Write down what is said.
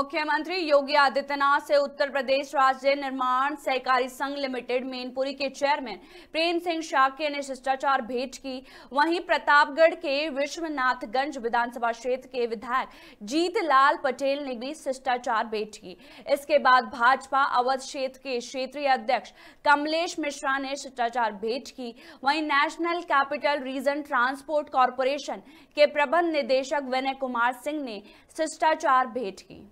मुख्यमंत्री योगी आदित्यनाथ से उत्तर प्रदेश राज्य निर्माण सहकारी संघ लिमिटेड मेनपुरी के चेयरमैन प्रेम सिंह शाक्य ने शिष्टाचार भेंट की वहीं प्रतापगढ़ के विश्वनाथगंज विधानसभा क्षेत्र के विधायक जीतलाल पटेल ने भी शिष्टाचार भेंट की इसके बाद भाजपा अवध क्षेत्र के क्षेत्रीय अध्यक्ष कमलेश मिश्रा ने शिष्टाचार भेंट की वही national capital region transport corporation के प्रबंध निदेशक विनय कुमार सिंह ने शिष्टाचार भेंट की